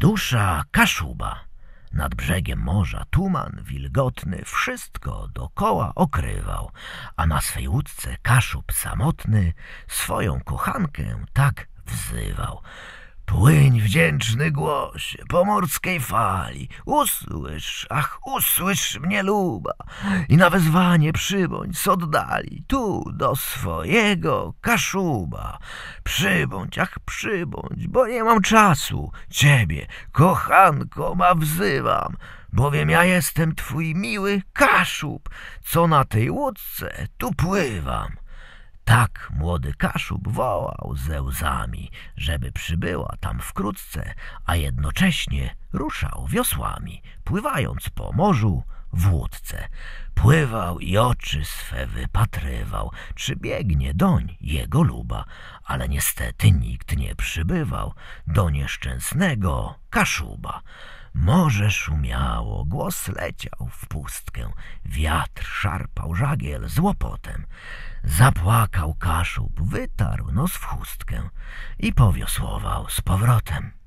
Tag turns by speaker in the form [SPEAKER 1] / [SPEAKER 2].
[SPEAKER 1] Dusza kaszuba. Nad brzegiem morza tuman wilgotny wszystko dokoła okrywał, a na swej łódce kaszub samotny swoją kochankę tak wzywał – Płyń wdzięczny głosie pomorskiej fali, usłysz, ach, usłysz mnie luba i na wezwanie przybądź z oddali tu do swojego kaszuba. Przybądź, ach, przybądź, bo nie mam czasu, ciebie, kochanko, ma wzywam, bowiem ja jestem twój miły kaszub, co na tej łódce tu pływam. Tak młody kaszub wołał ze łzami, żeby przybyła tam wkrótce, a jednocześnie ruszał wiosłami, pływając po morzu w łódce. Pływał i oczy swe wypatrywał, czy biegnie doń jego luba, ale niestety nikt nie przybywał do nieszczęsnego kaszuba. Morze szumiało, głos leciał w pustkę, wiatr szarpał żagiel z łopotem. Zapłakał kaszub, wytarł nos w chustkę i powiosłował z powrotem.